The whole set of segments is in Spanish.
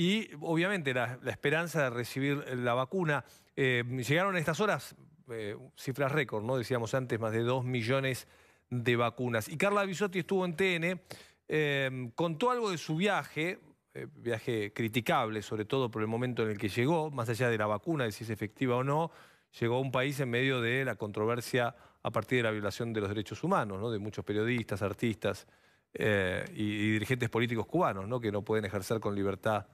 y obviamente la, esperanza de recibir eh, la vacuna. Eh, llegaron en estas horas eh, cifras récord, ¿no? Decíamos antes, más de 2 millones de vacunas. Y Carla Bisotti estuvo en TN, contó algo de su viaje, viaje criticable, sobre todo por el momento en el que llegó, más allá de la vacuna, de si es efectiva o no, llegó a un país en medio de la controversia a partir de la violación de los derechos humanos, de muchos periodistas, artistas y, y, dirigentes políticos cubanos, ¿no? que no pueden ejercer con libertad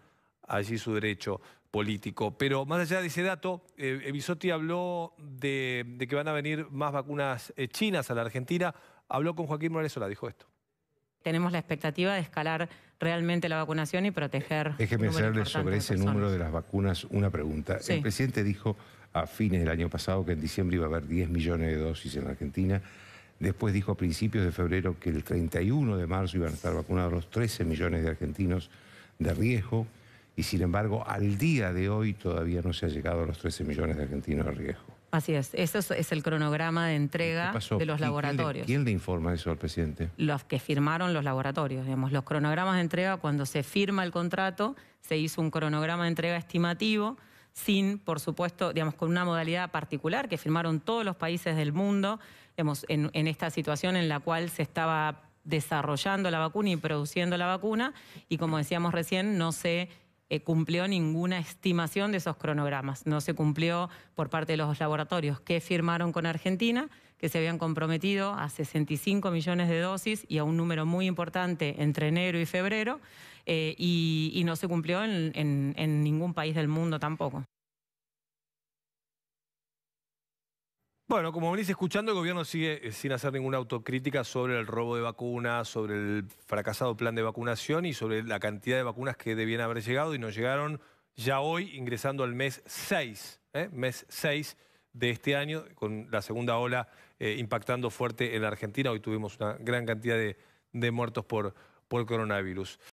allí su derecho político. Pero más allá de ese dato, eh, habló de, que van a venir más vacunas eh, chinas a la Argentina. Habló con Joaquín Morales la dijo esto. Tenemos la expectativa de escalar realmente la vacunación y proteger. Eh, déjeme hacerle sobre ese número de las vacunas una pregunta. El presidente dijo a fines del año pasado que en diciembre iba a haber 10 millones de dosis en la Argentina. Después dijo a principios de febrero que el 31 de marzo iban a estar vacunados los 13 millones de argentinos de riesgo y sin embargo al día de hoy todavía no se ha llegado a los 13 millones de argentinos a riesgo. Así es, ese es el cronograma de entrega de los laboratorios. Quién le, ¿Quién le, informa eso al presidente? Los que firmaron los laboratorios, digamos, los cronogramas de entrega, cuando se firma el contrato, se hizo un cronograma de entrega estimativo, sin, por supuesto, digamos, con una modalidad particular que firmaron todos los países del mundo, digamos, en esta situación en la cual se estaba desarrollando la vacuna y produciendo la vacuna, y como decíamos recién, no se eh, cumplió ninguna estimación de esos cronogramas. No se cumplió por parte de los laboratorios que firmaron con Argentina, que se habían comprometido a 65 millones de dosis y a un número muy importante entre enero y febrero, eh, y, no se cumplió en ningún país del mundo tampoco. Bueno, como venís escuchando, el gobierno sigue eh, sin hacer ninguna autocrítica sobre el robo de vacunas, sobre el fracasado plan de vacunación y sobre la cantidad de vacunas que debían haber llegado y no llegaron ya hoy, ingresando al mes 6, ¿eh? mes 6 de este año, con la segunda ola eh, impactando fuerte en la Argentina. Hoy tuvimos una gran cantidad de, de muertos por, por coronavirus.